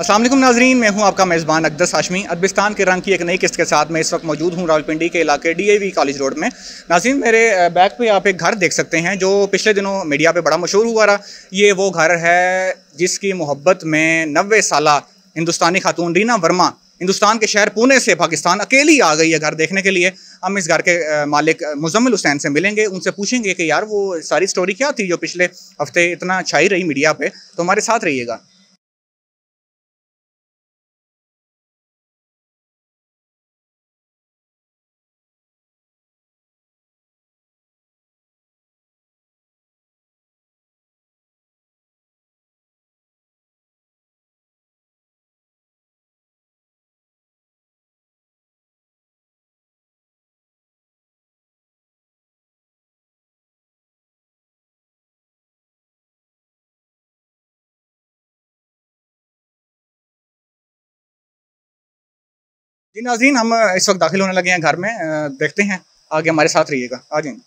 असल नाजरीन मैं हूं आपका मेज़बान अकदस हाशमी अदबिस्तान के रंग की एक नई किस्त के साथ मैं इस वक्त मौजूद हूं रावलपिंडी के इलाके डीएवी कॉलेज रोड में नाजरीन मेरे बैक पे आप एक घर देख सकते हैं जो पिछले दिनों मीडिया पे बड़ा मशहूर हुआ रहा ये वो घर है जिसकी मोहब्बत में नबे साल हिंदुस्तानी खातून रीना वर्मा हिंदुस्तान के शहर पुणे से पाकिस्तान अकेली आ गई है घर देखने के लिए हम इस घर के मालिक मुजम्मिल हुसैन से मिलेंगे उनसे पूछेंगे कि यार वो सारी स्टोरी क्या थी जो पिछले हफ्ते इतना छाई रही मीडिया पर तो हमारे साथ रहिएगा जी नाजीन हम इस वक्त दाखिल होने लगे हैं घर में देखते हैं आगे हमारे साथ रहिएगा आ जाएंगे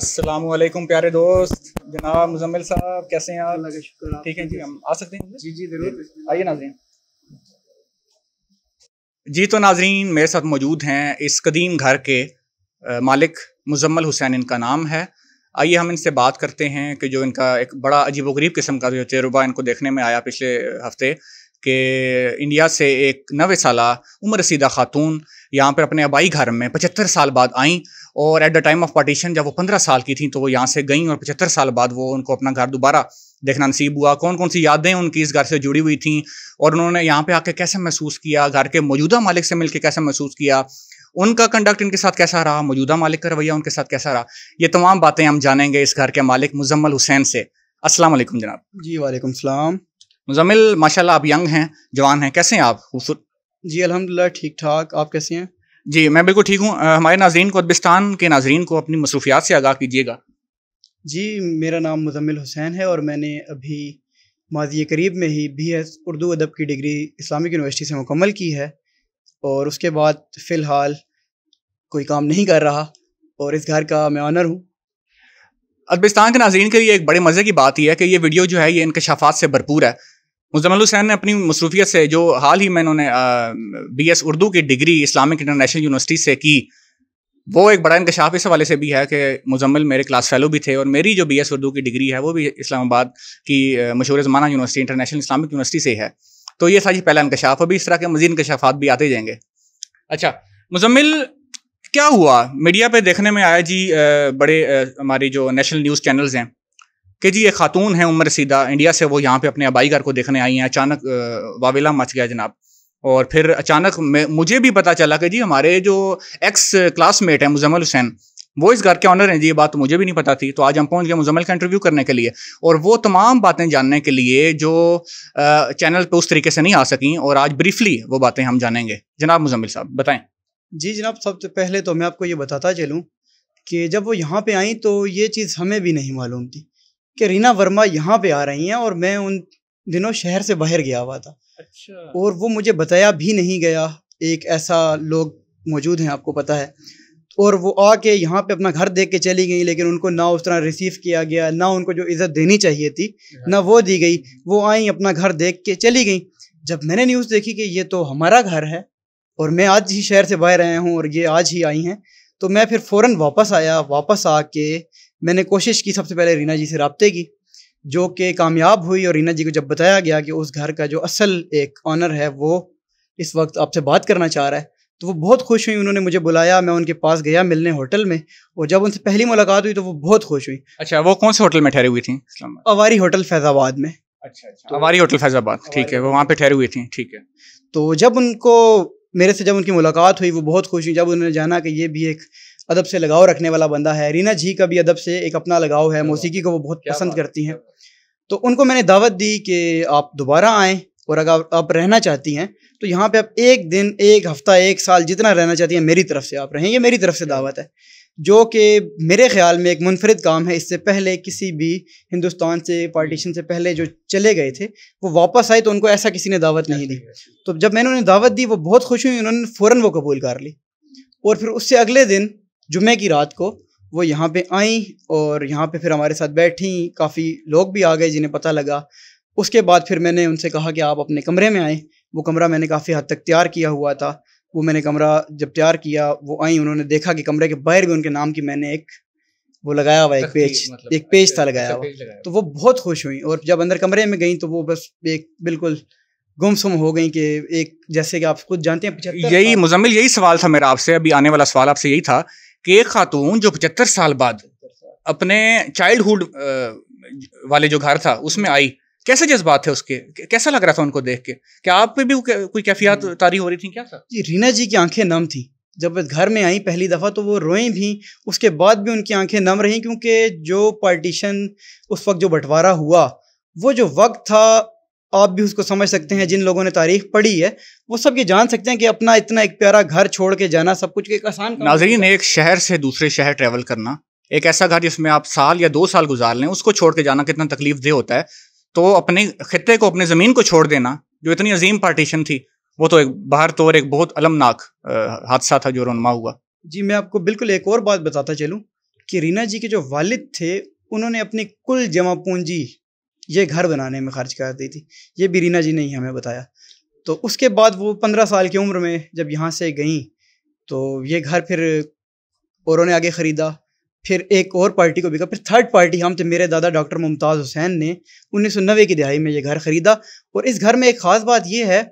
असलम प्यारे दोस्त जनाब मुजम्मिल साहब कैसे हैं आप ठीक है जी हम आ सकते हैं जी जी जरूर आइए नाजरीन जी तो नाजरीन मेरे साथ मौजूद हैं इस कदीम घर के मालिक मुजम्मल हुसैन इनका नाम है आइए हम इनसे बात करते हैं कि जो इनका एक बड़ा अजीब वरीब किस्म का जो तजुर्बा इनको देखने में आया पिछले हफ्ते कि इंडिया से एक नवे साल उम्र रसीदा खातून यहाँ पर अपने आबाई घर में पचहत्तर साल बाद आईं और at the time of partition जब वो पंद्रह साल की थी तो वो यहाँ से गईं और पचहत्तर साल बाद वो उनको अपना घर दोबारा देखना नसीब हुआ कौन कौन सी यादें उनकी इस घर से जुड़ी हुई थी और उन्होंने यहाँ पे आके कैसे महसूस किया घर के मौजूदा मालिक से मिलकर कैसे महसूस किया उनका कंडक्ट इनके साथ कैसा रहा मौजूदा मालिक का रवैया उनके साथ कैसा रहा ये तमाम बातें हम जानेंगे इस घर के मालिक मुजम्मल हुसैन से अस्सलाम वालेकुम जनाब जी वालेकुम सलाम मुजम्मिल माशाल्लाह आप यंग हैं जवान हैं कैसे हैं आप खूबसूरत जी अलहमदिल्ला ठीक ठाक आप कैसे हैं जी मैं बिल्कुल ठीक हूँ हमारे नाजरन को अदबिस्तान के नाजरन को अपनी मसरूफियात से आगाह कीजिएगा जी मेरा नाम मुजम्मिल हुसैन है और मैंने अभी माजी करीब में ही बी एस उर्दू अदब की डिग्री इस्लामिक यूनिवर्सिटी से मुकम्मल की है और उसके बाद फ़िलहाल कोई काम नहीं कर रहा और इस घर का मैं ऑनर हूँ अदबिस्तान के नाजरन के लिए एक बड़े मज़े की बात यह है कि ये वीडियो जो है ये इनकशाफात से भरपूर है मुजम्मल हुसैन ने अपनी मसरूफियत से जो हाल ही में इन्होंने बी एस उर्दू की डिग्री इस्लामिक इंटरनेशनल यूनिवर्सिटी से की वो एक बड़ा इंकशाफ इस हवाले से भी है कि मुजम्मल मेरे क्लास फेलो भी थे और मेरी जो बी एस उर्दू की डिग्री है वो भी इस्लामाबाद की मशहूर ज़माना यूनिवर्सिटी इंटरनेशनल इस्लामिक यूनिवर्सिटी से है तो ये सारी पहला इंकशाफ अभी इस तरह के मजीद इंकशाफात भी आते जाएंगे अच्छा मुजम्मिल क्या हुआ मीडिया पे देखने में आया जी बड़े हमारी जो नेशनल न्यूज़ चैनल्स हैं कि जी ये खातून हैं उम्र सीधा इंडिया से वो यहाँ पे अपने आबाई घर को देखने आई हैं अचानक वाविला मच गया जनाब और फिर अचानक मुझे भी पता चला कि जी हमारे जो एक्स क्लासमेट हैं मुजम्मल हुसैन वो इस घर के ऑनर हैं जी ये बात तो मुझे भी नहीं पता थी तो आज हम पहुंच गए मुजम्मल का इंटरव्यू करने के लिए और वो तमाम बातें जानने के लिए जो चैनल पर उस तरीके से नहीं आ सकें और आज ब्रीफली वो बातें हम जानेंगे जनाब मुजम्मिल साहब बताएं जी जनाब सबसे पहले तो मैं आपको ये बताता चलूँ कि जब वो यहाँ पे आई तो ये चीज़ हमें भी नहीं मालूम थी कि रीना वर्मा यहाँ पे आ रही हैं और मैं उन दिनों शहर से बाहर गया हुआ था अच्छा और वो मुझे बताया भी नहीं गया एक ऐसा लोग मौजूद हैं आपको पता है और वो आके यहाँ पे अपना घर देख के चली गई लेकिन उनको ना उस तरह रिसीव किया गया ना उनको जो इज़्ज़त देनी चाहिए थी ना वो दी गई वो आई अपना घर देख के चली गई जब मैंने न्यूज़ देखी कि ये तो हमारा घर है और मैं आज ही शहर से बाहर आया हूँ और ये आज ही आई हैं तो मैं फिर फ़ौर वापस आया वापस आके मैंने कोशिश की सबसे पहले रीना जी से रबते की जो कि कामयाब हुई और रीना जी को जब बताया गया कि उस घर का जो असल एक ऑनर है वो इस वक्त आपसे बात करना चाह रहा है तो वो बहुत खुश हुई उन्होंने मुझे बुलाया मैं उनके पास गया मिलने होटल में और जब उनसे पहली मुलाकात हुई तो वो बहुत खुश हुई अच्छा वो कौन से होटल में ठहरी हुई थी अवारी होटल फैजाबाद में अच्छा अच्छा तो हमारी होटल फैजाबाद ठीक है वो वहाँ पे ठहरी हुई थी ठीक है तो जब उनको मेरे से जब उनकी मुलाकात हुई वो बहुत खुश हुई जब उन्होंने जाना कि ये भी एक अदब से लगाव रखने वाला बंदा है रीना जी का भी अदब से एक अपना लगाव है मौसीकी को वो बहुत पसंद करती हैं तो उनको मैंने दावत दी कि आप दोबारा आएँ और अगर आप रहना चाहती हैं तो यहाँ पे आप एक दिन एक हफ्ता एक साल जितना रहना चाहती हैं मेरी तरफ से आप रहें ये मेरी तरफ से दावत है जो कि मेरे ख्याल में एक मुनफरद काम है इससे पहले किसी भी हिंदुस्तान से पार्टीशन से पहले जो चले गए थे वो वापस आए तो उनको ऐसा किसी ने दावत नहीं दी तो जब मैंने उन्हें दावत दी वो बहुत खुश हुई उन्होंने फ़ौर वो कबूल कर ली और फिर उससे अगले दिन जुमे की रात को वो यहाँ पे आई और यहाँ पे फिर हमारे साथ बैठी काफ़ी लोग भी आ गए जिन्हें पता लगा उसके बाद फिर मैंने उनसे कहा कि आप अपने कमरे में आएँ वो कमरा मैंने काफ़ी हद तक तैयार किया हुआ था वो मैंने कमरा जब तैयार किया वो आई उन्होंने देखा कि कमरे के बाहर भी उनके नाम की मैंने एक वो लगाया हुआ एक पेज मतलब एक पेज था अच्छा लगाया हुआ तो वो बहुत खुश हुई और जब अंदर कमरे में गई तो वो बस एक बिल्कुल गुमसुम हो गई कि एक जैसे कि आप खुद जानते हैं यही मुजम्मिल यही सवाल था मेरा आपसे अभी आने वाला सवाल आपसे यही था कि एक खातून जो पचहत्तर साल बाद अपने चाइल्डहुड वाले जो घर था उसमें आई कैसे जज्बात थे उसके कैसा लग रहा था उनको देख के क्या आप पे भी कोई कैफियात हम्म। तारी हो रही थी क्या सर जी रीना जी की आंखें नम थी जब घर में आई पहली दफ़ा तो वो रोई भी उसके बाद भी उनकी आंखें नम रहीं क्योंकि जो पार्टीशन उस वक्त जो बंटवारा हुआ वो जो वक्त था आप भी उसको समझ सकते हैं जिन लोगों ने तारीख पढ़ी है वो सब ये जान सकते हैं कि अपना इतना एक प्यारा घर छोड़ के जाना सब कुछ एक आसान नाजरीन एक शहर से दूसरे शहर ट्रेवल करना एक ऐसा घर जिसमें आप साल या दो साल गुजार लें उसको छोड़ के जाना कितना तकलीफ देह होता है तो अपने खत्े को अपने ज़मीन को छोड़ देना जो इतनी अजीम पार्टीशन थी वो तो एक बाहर तौर तो एक बहुत अलमनाक हादसा था जो रोनमा हुआ जी मैं आपको बिल्कुल एक और बात बताता चलूँ कि रीना जी के जो वालिद थे उन्होंने अपनी कुल जमा पूंजी ये घर बनाने में खर्च कर दी थी ये भी रीना जी ने ही हमें बताया तो उसके बाद वो पंद्रह साल की उम्र में जब यहाँ से गई तो ये घर फिर औरों ने आगे ख़रीदा फिर एक और पार्टी को बिका फिर थर्ड पार्टी हम थे तो मेरे दादा डॉक्टर मुमताज़ हुसैन ने उन्नीस सौ नब्बे की दिहाई में ये घर ख़रीदा और इस घर में एक ख़ास बात यह है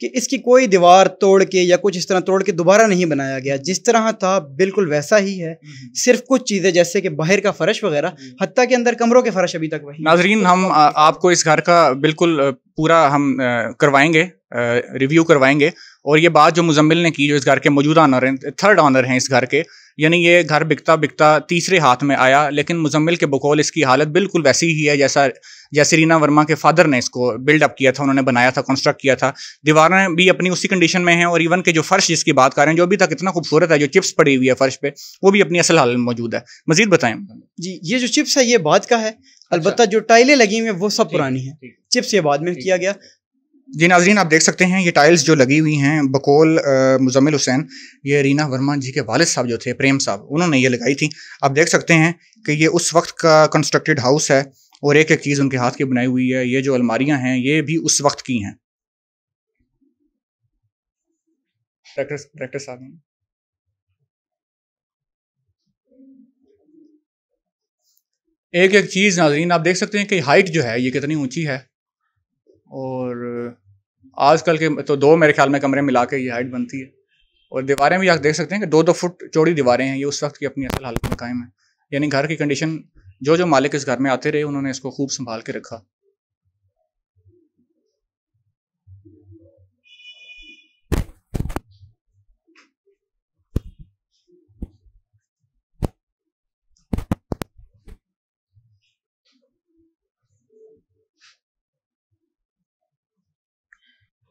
कि इसकी कोई दीवार तोड़ के या कुछ इस तरह तोड़ के दोबारा नहीं बनाया गया जिस तरह था बिल्कुल वैसा ही है हम्म। सिर्फ कुछ चीज़ें जैसे कि बाहर का फर्श वगैरह हती के अंदर कमरों के फर्श अभी तक वही नाजरीन हम आपको इस घर का बिल्कुल पूरा हम करवाएंगे रिव्यू करवाएंगे और ये बात जो मुजम्मिल ने की जो इस घर के मौजूदा ऑनर हैं थर्ड ऑनर हैं इस घर के यानी ये घर बिकता बिकता तीसरे हाथ में आया लेकिन मुजम्मिल के बकौल इसकी हालत बिल्कुल वैसी ही है जैसा जैसे रीना वर्मा के फादर ने इसको बिल्डअप किया था उन्होंने बनाया था कंस्ट्रक्ट किया था दीवारें भी अपनी उसी कंडीशन में हैं और इवन के जो फर्श जिसकी बात कर रहे हैं जो अभी तक इतना खूबसूरत है जो चिप्स पड़ी हुई है फर्श पे वो भी अपनी असल हालत मौजूद है मजीद बताएं जी ये जो चिप्स है ये बाद का है अच्छा। अलबत्त जो टाइलें लगी हुई हैं वो सब पुरानी है चिप्स ये बाद में किया गया जी नाजरीन आप देख सकते हैं ये टाइल्स जो लगी हुई हैं बकोल मुजम्मिल हुसैन ये रीना वर्मा जी के वालिद साहब जो थे प्रेम साहब उन्होंने ये लगाई थी आप देख सकते हैं कि ये उस वक्त का कंस्ट्रक्टेड हाउस है और एक एक चीज़ उनके हाथ की बनाई हुई है ये जो अलमारियां हैं ये भी उस वक्त की हैं साहब एक एक चीज़ नाजरीन आप देख सकते हैं कि हाइट जो है ये कितनी ऊंची है और आजकल के तो दो मेरे ख्याल में कमरे मिला के ये हाइट बनती है और दीवारें भी आप देख सकते हैं कि दो दो फुट चौड़ी दीवारें हैं ये उस वक्त की अपनी असल हालत में कायम है यानी घर की कंडीशन जो जो मालिक इस घर में आते रहे उन्होंने इसको खूब संभाल के रखा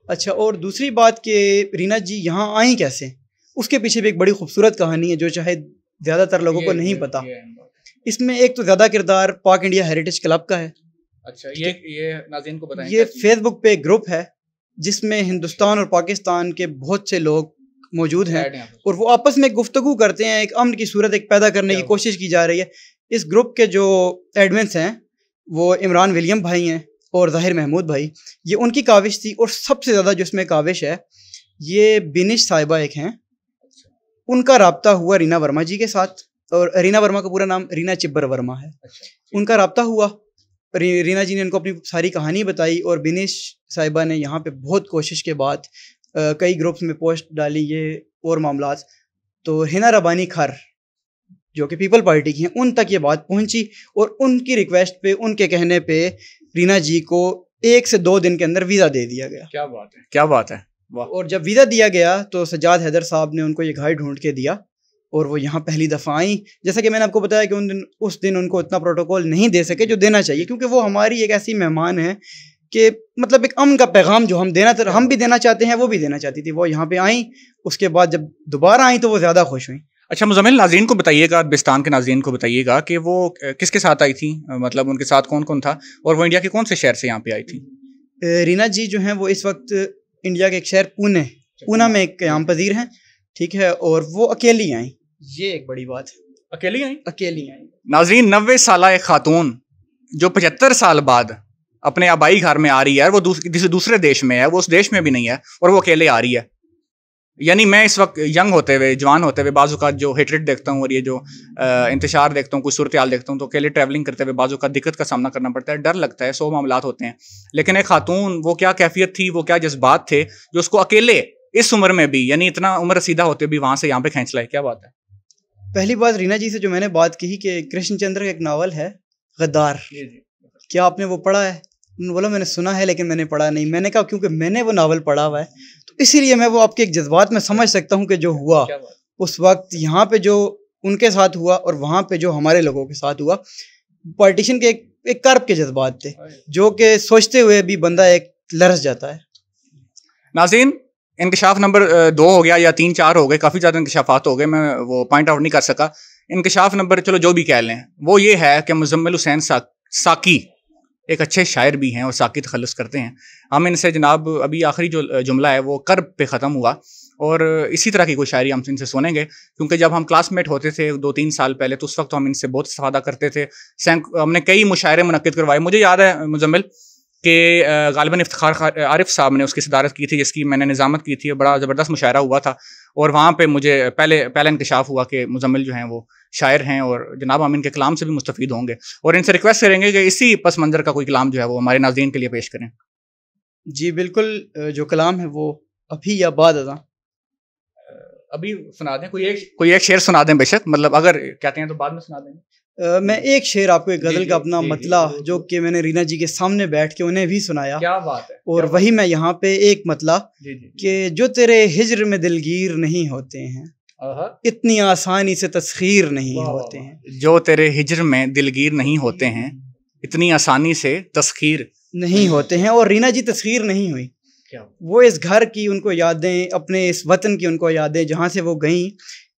अच्छा और दूसरी बात कि रीना जी यहाँ आई कैसे उसके पीछे भी एक बड़ी खूबसूरत कहानी है जो चाहे ज़्यादातर लोगों को नहीं पता इसमें एक तो ज़्यादा किरदार पाक इंडिया हेरिटेज क्लब का है अच्छा ये ये नाजीन को बताएं ये फेसबुक पे ग्रुप है जिसमें हिंदुस्तान और पाकिस्तान के बहुत से लोग मौजूद हैं और वो आपस में गुफ्तगु करते हैं एक अमन की सूरत एक पैदा करने की कोशिश की जा रही है इस ग्रुप के जो एडमिन हैं वो इमरान विलियम भाई हैं और ज़ाहिर महमूद भाई ये उनकी काविश थी और सबसे ज़्यादा जो इसमें काविश है ये बिनिश साहिबा एक हैं अच्छा। उनका रबता हुआ रीना वर्मा जी के साथ और रीना वर्मा का पूरा नाम रीना चिब्बर वर्मा है अच्छा। उनका रबता हुआ री, रीना जी ने उनको अपनी सारी कहानी बताई और बिनिश साहिबा ने यहाँ पे बहुत कोशिश के बाद कई ग्रुप्स में पोस्ट डाली ये और मामला तो हिना रबानी खर जो कि पीपल पार्टी की हैं उन तक ये बात पहुंची और उनकी रिक्वेस्ट पे उनके कहने पे रीना जी को एक से दो दिन के अंदर वीज़ा दे दिया गया क्या बात है क्या बात है और जब वीज़ा दिया गया तो सजाद हैदर साहब ने उनको ये घर ढूंढ के दिया और वो यहाँ पहली दफ़ा आई जैसा कि मैंने आपको बताया कि उन दिन उस दिन उनको इतना प्रोटोकॉल नहीं दे सके जो देना चाहिए क्योंकि वो हमारी एक ऐसी मेहमान है कि मतलब एक अमन का पैगाम जो हम देना हम भी देना चाहते हैं वो भी देना चाहती थी वो यहाँ पे आई उसके बाद जब दोबारा आई तो वो ज़्यादा खुश हुई अच्छा मुजमिल नाजीन को बताइएगा बिस्तान के नाजीन को बताइएगा कि वो किसके साथ आई थी मतलब उनके साथ कौन कौन था और वो इंडिया के कौन से शहर से यहाँ पे आई थी रीना जी जो हैं वो इस वक्त इंडिया के एक शहर पुणे पूना अच्छा, में एक क्याम पजीर हैं ठीक है और वो अकेली आई ये एक बड़ी बात है अकेली आई अकेली आई नाजरीन नबे साल एक खातून जो पचहत्तर साल बाद अपने आबाई घर में आ रही है वो दूस, दूसरे देश में है वो उस देश में भी नहीं है और वो अकेले आ रही है यानी मैं इस वक्त यंग होते हुए जवान होते हुए बाजू का जो हेटरेट देखता हूँ और ये जो इंतजार देखता हूँ कुछ सूरत हाल देखता हूँ तो अकेले ट्रैवलिंग करते हुए बाजू का दिक्कत का सामना करना पड़ता है डर लगता है सौ मामला होते हैं लेकिन एक खातून वो क्या कैफियत थी वो क्या जज्बात थे जो उसको अकेले इस उम्र में भी यानी इतना उम्र सीधा होते भी वहाँ से यहाँ पे खेच लाए क्या बात है पहली बात रीना जी से जो मैंने बात की कि कृष्णचंद्र का एक नावल है गद्दार क्या आपने वो पढ़ा है उन्होंने बोला मैंने सुना है लेकिन मैंने पढ़ा नहीं मैंने कहा क्योंकि मैंने वो नावल पढ़ा हुआ है तो इसीलिए मैं वो आपके एक जज्बात में समझ सकता हूँ कि जो हुआ उस वक्त यहाँ पे जो उनके साथ हुआ और वहाँ पे जो हमारे लोगों के साथ हुआ पार्टीशन के एक, एक कर्ब के जज्बात थे हाँ जो कि सोचते हुए भी बंदा एक लरस जाता है नाजीन इंकशाफ नंबर दो हो गया या तीन चार हो गए काफ़ी ज़्यादा इंकशाफात हो गए मैं वो पॉइंट आउट नहीं कर सका इंकशाफ नंबर चलो जो भी कह लें वो ये है कि मुजम्मिल हुसैन साकी एक अच्छे शायर भी हैं और साकित खलस करते हैं हम इनसे जनाब अभी आखिरी जो जुमला है वो कर्ब पे ख़त्म हुआ और इसी तरह की कोई शायरी हम इनसे सुनेंगे क्योंकि जब हम क्लासमेट होते थे दो तीन साल पहले तो उस वक्त तो हम इनसे बहुत इस्ता करते थे हमने कई मुशायरे मनक़द करवाए मुझे याद है मुजम्मिल के गालिबा इफ्तार आरिफ साहब ने उसकी सदारत की थी जिसकी मैंने निज़ामत की थी बड़ा ज़बरदस्त मुशायरा हुआ था और वहाँ पर मुझे पहले पहला इंकशाफ हुआ कि मुजम्मिल जो हैं वो शायर हैं और जनाब हम इनके कलाम से भी मुस्तफ़ होंगे और इनसे रिक्वेस्ट करेंगे कि इसी पस मंज़र का कोई कलाम जो है वो हमारे नाजीन के लिए पेश करें जी बिल्कुल जो कलाम है वो अभी या बाद अदा अभी सुना दें कोई एक कोई एक शेर सुना दें बेशक मतलब अगर कहते हैं तो बाद में सुना देंगे मैं एक शेर आपको एक गज़ल का अपना मतला जो कि मैंने रीना जी के सामने बैठ के उन्हें भी सुनाया क्या बात है और वही मैं यहाँ पे एक मतला कि जो तेरे हिजर में दिलगीर नहीं होते हैं इतनी आसानी से तस्खीर नहीं होते हैं जो तेरे हिजर में दिलगीर नहीं होते हैं इतनी आसानी से तस्खीर नहीं होते हैं और रीना जी तस्खीर नहीं हुई वो इस घर की उनको यादें अपने इस वतन की उनको यादें जहाँ से वो गई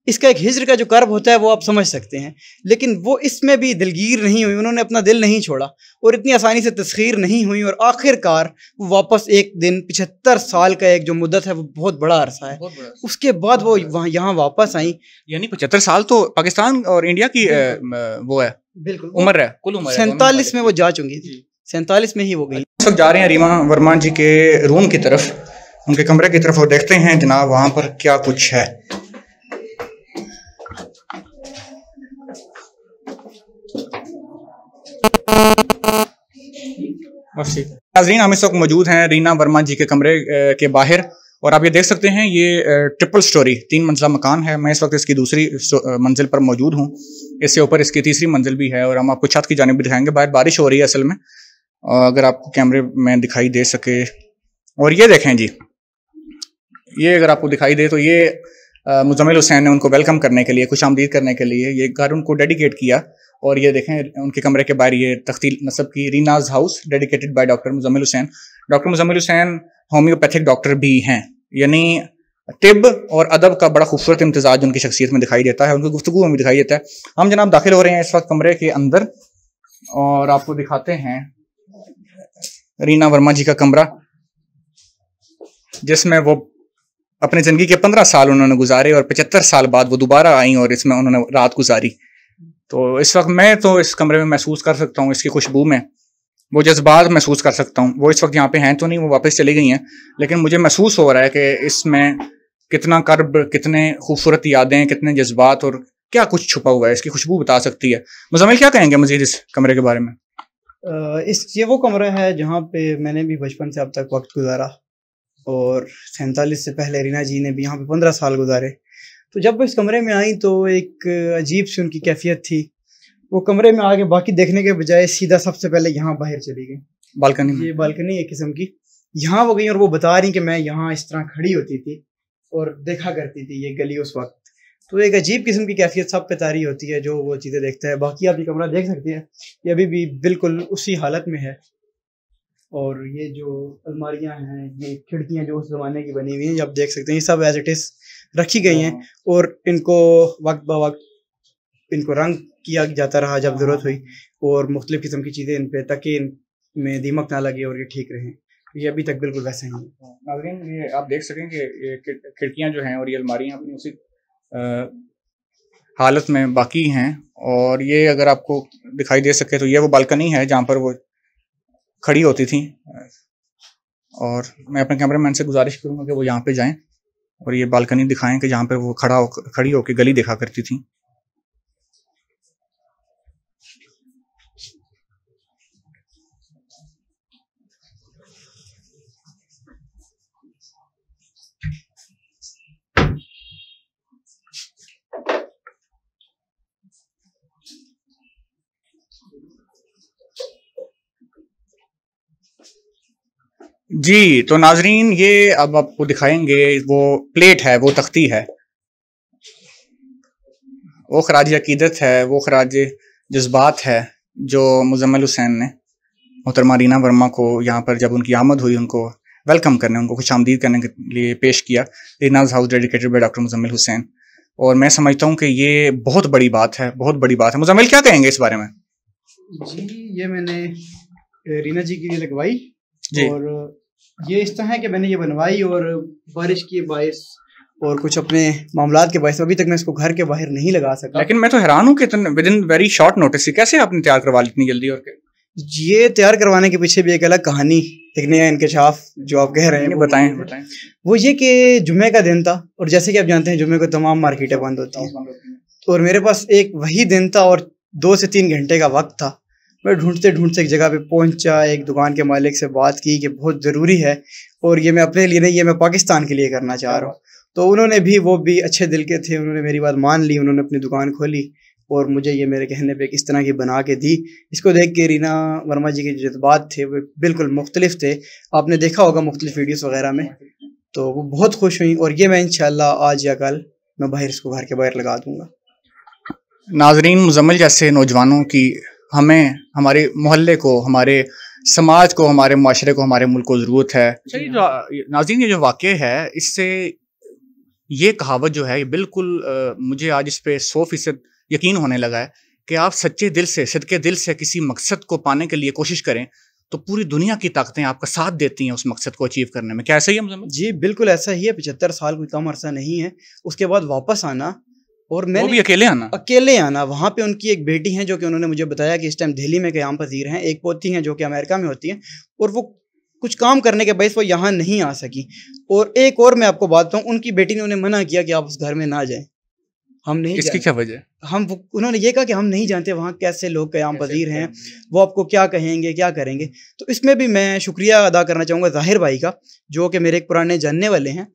इसका एक हिजर का जो कर्ब होता है वो आप समझ सकते हैं लेकिन वो इसमें भी दिलगीर नहीं हुई उन्होंने अपना दिल नहीं छोड़ा और इतनी आसानी से तस्खीर नहीं हुई और आखिरकार वो वापस एक दिन पिछहत्तर साल का एक जो मुद्दत है वो बहुत बड़ा अरसा है उसके बाद वो वहाँ यहाँ वापस आई यानी पचहत्तर साल तो पाकिस्तान और इंडिया की वो है बिल्कुल उम्र है कुल उम्र सैंतालीस में वो जा चुकी थी सैंतालीस में ही वो गई सब जा रहे हैं रीमा वर्मा जी के रूम की तरफ उनके कमरे की तरफ वो देखते हैं जनाब वहाँ पर क्या कुछ है नाजरीन हम इस वक्त मौजूद हैं रीना वर्मा जी के कमरे के बाहर और आप ये देख सकते हैं ये ट्रिपल स्टोरी तीन मंजिला मकान है मैं इस वक्त इसकी दूसरी मंजिल पर मौजूद हूँ इससे ऊपर इसकी तीसरी मंजिल भी है और हम आपको छत की जानब भी दिखाएंगे बाहर बारिश हो रही है असल में अगर आपको कैमरे में दिखाई दे सके और ये देखें जी ये अगर आपको दिखाई दे तो ये मुजमिल हुसैन ने उनको वेलकम करने के लिए खुश आमदीद करने के लिए ये घर उनको डेडिकेट किया और ये देखें उनके कमरे के बाहर ये तख्ती मतलब की Reena's house dedicated by doctor Muzammil Hussain doctor Muzammil Hussain homeopathic doctor भी हैं यानी तिब और अदब का बड़ा खूबसूरत इम्तजाज उनकी शख्सियत में दिखाई देता है उनकी गुफ्तु में दिखाई देता है हम जनाब दाखिल हो रहे हैं इस वक्त कमरे के अंदर और आपको दिखाते हैं रीना वर्मा जी का कमरा जिसमें वो अपनी ज़िंदगी के पंद्रह साल उन्होंने गुजारे और पचहत्तर साल बाद वो दोबारा आई और इसमें उन्होंने रात गुजारी तो इस वक्त मैं तो इस कमरे में महसूस कर सकता हूँ इसकी खुशबू में वो जज्बात महसूस कर सकता हूँ वो इस वक्त यहाँ पे हैं तो नहीं वो वापस चली गई हैं लेकिन मुझे महसूस हो रहा है कि इसमें कितना कर्ब कितने खूबसूरत यादें कितने जज्बात और क्या कुछ छुपा हुआ है इसकी खुशबू बता सकती है मुजमिल क्या कहेंगे मजीद इस कमरे के बारे में इस ये वो कमरा है जहाँ पे मैंने भी बचपन से अब तक वक्त गुजारा और सैंतालीस से पहले रीना जी ने भी यहाँ पे पंद्रह साल गुजारे तो जब वो इस कमरे में आई तो एक अजीब सी उनकी कैफियत थी वो कमरे में आके बाकी देखने के बजाय सीधा सबसे पहले यहाँ बाहर चली गई बालकनी में ये बालकनी एक किस्म की यहाँ वो गई और वो बता रही कि मैं यहाँ इस तरह खड़ी होती थी और देखा करती थी ये गली उस वक्त तो एक अजीब किस्म की कैफियत सब पे तारी होती है जो वो चीज़ें देखता है बाकी आप ये कमरा देख सकते हैं ये अभी भी बिल्कुल उसी हालत में है और ये जो अलमारियाँ हैं ये खिड़कियाँ जो उस ज़माने की बनी हुई हैं आप देख सकते हैं ये सब एज इट इज़ रखी गई हैं हाँ। और इनको वक्त ब वक्त इनको रंग किया जाता रहा जब ज़रूरत हुई हाँ। और मुख्तलिफ़ किस्म की चीज़ें इन पर ताकि इन में दीमक ना लगे और ये ठीक रहें ये अभी तक बिल्कुल वैसे ही हाँ। नाजरीन ये आप देख सकें कि ये खिड़कियाँ जो हैं और ये अलमारियाँ अपनी उसी हालत में बाकी हैं और ये अगर आपको दिखाई दे सके तो ये वो बालकनी है जहाँ पर वो खड़ी होती थी और मैं अपने कैमरामैन से गुजारिश करूँगा कि वो यहाँ पे जाएं और ये बालकनी दिखाएं कि जहाँ पे वो खड़ा हो खड़ी होकर गली देखा करती थी जी तो नाजरीन ये अब आपको दिखाएंगे वो प्लेट है वो तख्ती है वो खराज अकीदत है वो खराज जज्बात है जो मुजम्मल हुसैन ने मोहतरमा रीना वर्मा को यहाँ पर जब उनकी आमद हुई उनको वेलकम करने उनको खुश आमदीद करने के लिए पेश किया Reena's house dedicated by doctor Muzammil Hussain और मैं समझता हूँ कि ये बहुत बड़ी बात है बहुत बड़ी बात है मुजम्मिल क्या कहेंगे इस बारे में जी ये मैंने रीना जी के लिए लगवाई और ये इस तरह है कि मैंने ये बनवाई और बारिश के बायस और कुछ अपने मामला के बायस अभी तक मैं इसको घर के बाहर नहीं लगा सका लेकिन मैं तो हैरान हूँ कि within very short notice कैसे आपने तैयार करवा ली इतनी जल्दी और ये तैयार करवाने के पीछे भी एक अलग कहानी एक नया इंकशाफ जो आप कह रहे हैं बताएं बताएं वो ये कि जुमे का दिन था और जैसे कि आप जानते हैं जुमे को तमाम मार्केटें बंद होती हैं और मेरे पास एक वही दिन था और दो से तीन घंटे का वक्त था मैं ढूंढते ढूंढते एक जगह पे पहुंचा एक दुकान के मालिक से बात की कि बहुत ज़रूरी है और ये मैं अपने लिए नहीं ये मैं पाकिस्तान के लिए करना चाह रहा हूँ तो उन्होंने भी वो भी अच्छे दिल के थे उन्होंने मेरी बात मान ली उन्होंने अपनी दुकान खोली और मुझे ये मेरे कहने पर किस तरह की बना के दी इसको देख के रीना वर्मा जी के जज्बात थे वो बिल्कुल मुख्तलिफ थे आपने देखा होगा मुख्तलिफ वीडियोज़ वगैरह में तो वो बहुत खुश हुई और ये मैं इन आज या कल मैं बाहर इसको घर के बाहर लगा दूँगा नाजरीन मुजम्मल जैसे नौजवानों की हमें हमारे मोहल्ले को हमारे समाज को हमारे माशरे को हमारे मुल्क को ज़रूरत है चलिए तो, नाजीन ये जो वाक़ है इससे ये कहावत जो है ये बिल्कुल आ, मुझे आज इस पर सौ फीसद यकीन होने लगा है कि आप सच्चे दिल से सदके दिल से किसी मकसद को पाने के लिए कोशिश करें तो पूरी दुनिया की ताकतें आपका साथ देती हैं उस मकसद को अचीव करने में क्या ऐसा ही है जी बिल्कुल ऐसा ही है पिछहत्तर साल कोई कम अरसा नहीं है उसके बाद वापस आना और मैं भी अकेले आना अकेले आना वहाँ पे उनकी एक बेटी है जो कि उन्होंने मुझे बताया कि इस टाइम दिल्ली में क्याम पजीर हैं एक पोती हैं जो कि अमेरिका में होती हैं और वो कुछ काम करने के बायस वो यहाँ नहीं आ सकी और एक और मैं आपको बात बताऊँ उनकी बेटी ने उन्हें मना किया कि आप उस घर में ना जाएं हम नहीं इसकी क्या वजह हम उन्होंने ये कहा कि हम नहीं जानते वहाँ कैसे लोग क्याम पजीर हैं वो आपको क्या कहेंगे क्या करेंगे तो इसमें भी मैं शुक्रिया अदा करना चाहूँगा जाहिर भाई का जो कि मेरे एक पुराने जानने वाले हैं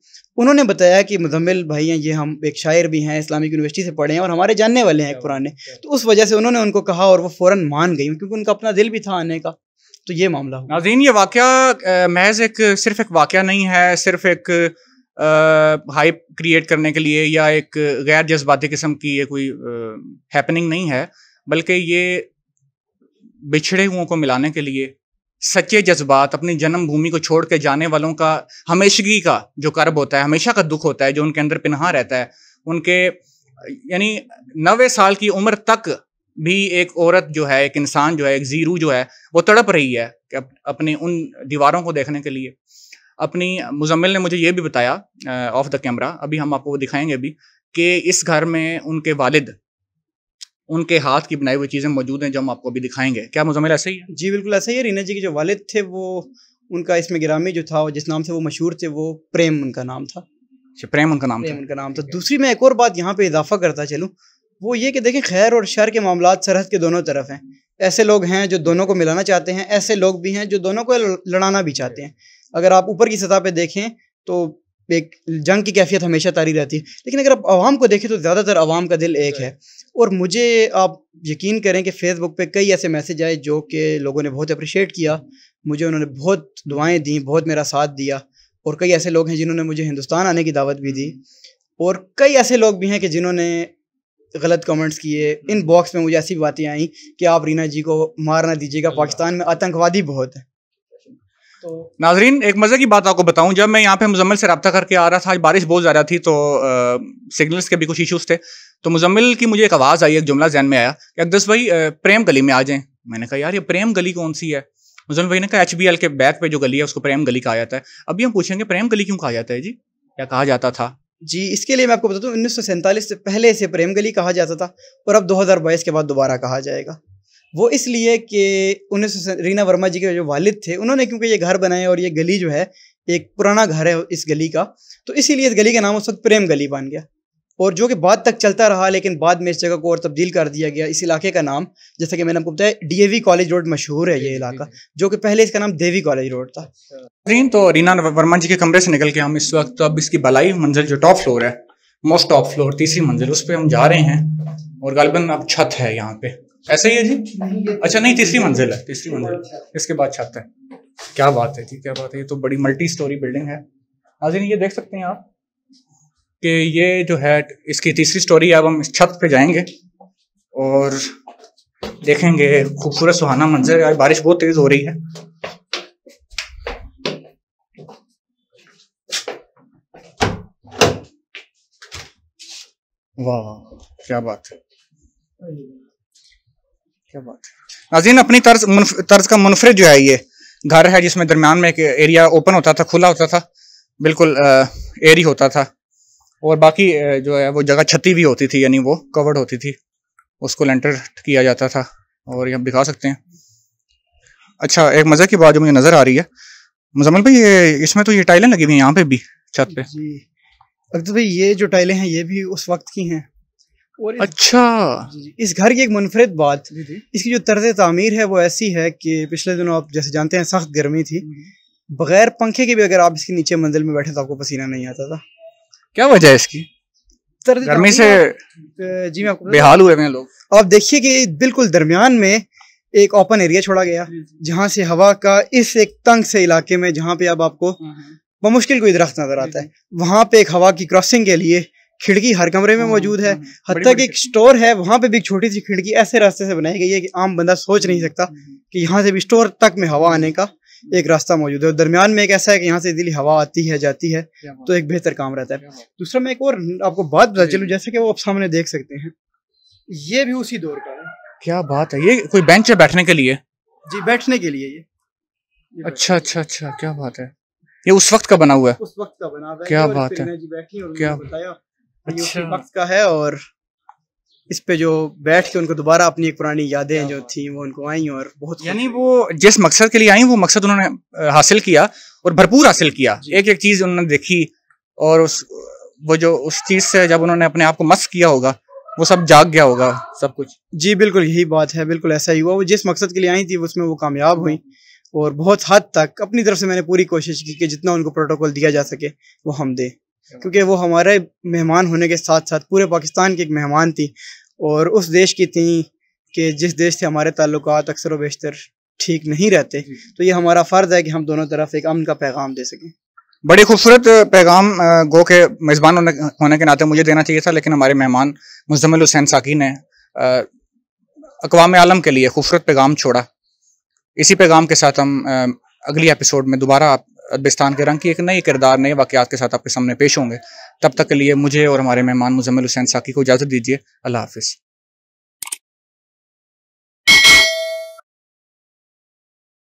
उन्होंने बताया कि मुजम्मिल भाई हैं ये हम एक शायर भी हैं इस्लामिक यूनिवर्सिटी से पढ़े हैं और हमारे जानने वाले हैं एक पुराने तो उस वजह से उन्होंने उनको कहा और वो फ़ौर मान गई क्योंकि उनका अपना दिल भी था आने का तो ये मामला नाजीन ये वाक़ महज एक सिर्फ एक वाक़ नहीं है सिर्फ एक हाइप क्रिएट करने के लिए या एक गैर जज्बाती किस्म की ये कोई हैपनिंग नहीं है बल्कि ये बिछड़े हुओं को मिलाने के लिए सच्चे जज्बात अपनी जन्मभूमि को छोड़ के जाने वालों का हमेशगी का जो कर्ब होता है हमेशा का दुख होता है जो उनके अंदर पिनहा रहता है उनके यानी नवे साल की उम्र तक भी एक औरत जो है एक इंसान जो है एक जीरू जो है वो तड़प रही है अपने उन दीवारों को देखने के लिए अपनी मुजम्मिल ने मुझे ये भी बताया ऑफ द कैमरा अभी हम आपको दिखाएंगे अभी कि इस घर में उनके वालिद उनके हाथ की बनाई हुई चीज़ें मौजूद हैं जो हम आपको अभी दिखाएंगे क्या मुजम्मिल ऐसे ही है जी बिल्कुल ऐसा ही है रीना जी के जो वालिद थे वो उनका इसमें ग्रामी जो था जिस नाम से वो मशहूर थे वो प्रेम उनका नाम था अच्छा, प्रेम उनका नाम प्रेम था। उनका नाम था दूसरी मैं एक और बात यहाँ पे इजाफा करता चलूँ वो ये कि देखें खैर और शहर के मामला सरहद के दोनों तरफ हैं ऐसे लोग हैं जो दोनों को मिलाना चाहते हैं ऐसे लोग भी हैं जो दोनों को लड़ाना भी चाहते हैं अगर आप ऊपर की सतह पर देखें तो एक जंग की कैफियत हमेशा तारी रहती है लेकिन अगर आप आवाम को देखें तो ज़्यादातर आवाम का दिल एक है और मुझे आप यकीन करें कि फेसबुक पे कई ऐसे मैसेज आए जो कि लोगों ने बहुत अप्रिशिएट किया मुझे उन्होंने बहुत दुआएं दी बहुत मेरा साथ दिया और कई ऐसे लोग हैं जिन्होंने मुझे हिंदुस्तान आने की दावत भी दी और कई ऐसे लोग भी हैं कि जिन्होंने गलत कमेंट्स किए इन hmm. बॉक्स में मुझे ऐसी बातें आई कि आप रीना जी को मारना दीजिएगा पाकिस्तान में आतंकवादी बहुत है तो नाजरीन एक मज़े की बात आपको बताऊं जब मैं यहाँ पे मुजम्मिल से रबा करके आ रहा था आज बारिश बहुत ज़्यादा थी तो आ, सिग्नल्स के भी कुछ इशूज़ थे तो मुजम्मिल की मुझे एक आवाज़ आई एक जुमला जहन में आया कि अगदस भाई प्रेम गली में आ जाएं मैंने कहा यार ये प्रेम गली कौन सी है मुजम्मिल भाई ने कहा एच के बैक पे जो गली है उसको प्रेम गली कहा जाता है अभी हम पूछेंगे प्रेम गली क्यों कहा जाता है जी क्या कहा जाता था जी इसके लिए मैं आपको बता दूँ उन्नीस से पहले से प्रेम गली कहा जाता था और अब दो के बाद दोबारा कहा जाएगा वो इसलिए कि उन्नीस रीना वर्मा जी के जो वालिद थे उन्होंने क्योंकि ये घर बनाया और ये गली जो है एक पुराना घर है इस गली का तो इसीलिए इस गली का नाम उस वक्त प्रेम गली बन गया और जो कि बाद तक चलता रहा लेकिन बाद में इस जगह को और तब्दील कर दिया गया इस इलाके का नाम जैसा कि मैंने आपको बताया डीएवी कॉलेज रोड मशहूर है ये इलाका जो कि पहले इसका नाम देवी कॉलेज रोड था ग्रीन तो रीना वर्मा जी के कमरे से निकल के हम इस वक्त तो अब इसकी भलाई मंजिल जो टॉप फ्लोर है मोस्ट टॉप फ्लोर तीसरी मंजिल उस पर हम जा रहे हैं और गालबन अब छत है यहाँ पे ऐसा ही है जी अच्छा नहीं तीसरी मंजिल है तीसरी मंजिल अच्छा। इसके बाद छत है क्या बात है जी क्या बात है ये तो बड़ी मल्टी स्टोरी बिल्डिंग है नाजिन ये देख सकते हैं आप कि ये जो है इसकी तीसरी स्टोरी अब हम इस छत पे जाएंगे और देखेंगे खूबसूरत सुहाना मंजर यार बारिश बहुत तेज हो रही है वाह क्या बात है क्या बात नाजीन अपनी तर्ज तर्ज का मुनफरद जो है ये घर है जिसमें दरमियान में एक एरिया ओपन होता था खुला होता था बिल्कुल एरी होता था और बाकी जो है वो जगह छती भी होती थी यानी वो कवर्ड होती थी उसको लेंटर किया जाता था और ये हम दिखा सकते हैं अच्छा एक मज़े की बात जो मुझे नज़र आ रही है मुजम्मल भाई ये इसमें तो ये टाइलें लगी हुई हैं यहाँ पे भी छत पे जी अख्तर भाई ये जो टाइलें हैं ये भी उस वक्त की हैं और इस, अच्छा इस घर की एक मुनफरद बात इसकी जो तर्ज तमीर है वो ऐसी है कि पिछले दिनों आप जैसे जानते हैं सख्त गर्मी थी बगैर पंखे के भी अगर आप इसके नीचे मंजिल में बैठे तो आपको पसीना नहीं आता था क्या वजह है इसकी गर्मी से जी मैं बेहाल हुए हैं लोग आप देखिए कि बिल्कुल दरमियान में एक ओपन एरिया छोड़ा गया जहाँ से हवा का इस एक तंग से इलाके में जहाँ पे अब आपको हाँ, हाँ। बमुश्किल कोई दरख्त नजर आता है वहाँ पे एक हवा की क्रॉसिंग के लिए खिड़की हर कमरे में हाँ, मौजूद है हत्या हाँ, हाँ। कि एक स्टोर है वहां पे भी एक छोटी सी खिड़की ऐसे रास्ते से बनाई गई है कि आम बंदा सोच नहीं सकता कि यहाँ से भी स्टोर तक में हवा आने का एक रास्ता मौजूद है और दरमियान में एक ऐसा है कि यहाँ से दिल्ली हवा आती है जाती है तो एक बेहतर काम रहता है दूसरा मैं एक और आपको बात बता चलूँ जैसे कि वो आप सामने देख सकते हैं ये भी उसी दौर का है क्या बात है ये कोई बेंच है बैठने के लिए जी बैठने के लिए ये, अच्छा अच्छा अच्छा क्या बात है ये उस वक्त का बना हुआ है उस वक्त का बना हुआ है क्या बात है क्या बताया अच्छा। का है और इस पे जो बैठ के उनको दोबारा अपनी एक पुरानी यादें जो थी वो उनको आई और बहुत यानी वो जिस मकसद के लिए आई वो मकसद उन्होंने हासिल किया और भरपूर हासिल किया एक एक चीज उन्होंने देखी और उस वो जो उस चीज से जब उन्होंने अपने आप को मस्त किया होगा वो सब जाग गया होगा सब कुछ जी बिल्कुल यही बात है बिल्कुल ऐसा ही हुआ वो जिस मकसद के लिए आई थी उसमें वो कामयाब हुई और बहुत हद तक अपनी तरफ से मैंने पूरी कोशिश की कि जितना उनको प्रोटोकॉल दिया जा सके वो हम दें क्योंकि वो हमारे मेहमान होने के साथ साथ पूरे पाकिस्तान की एक मेहमान थी और उस देश की थी कि जिस देश से हमारे ताल्लुक अक्सर व बेशतर ठीक नहीं रहते तो ये हमारा फ़र्ज़ है कि हम दोनों तरफ एक अमन का पैगाम दे सकें बड़ी खूबसूरत पैगाम गो के मेज़बान होने, के नाते मुझे देना चाहिए था लेकिन हमारे मेहमान मुजमल हुसैन साकी ने अकवाम आलम के लिए खूबसूरत पैगाम छोड़ा इसी पैगाम के साथ हम अगली एपिसोड में दोबारा आप अदबिस्तान के रंग की एक नए किरदार नए वाक़ात के साथ आपके सामने पेश होंगे तब तक के लिए मुझे और हमारे मेहमान मुजम्मिल हुसैन साकी को इजाज़त दीजिए अल्लाह हाफिज़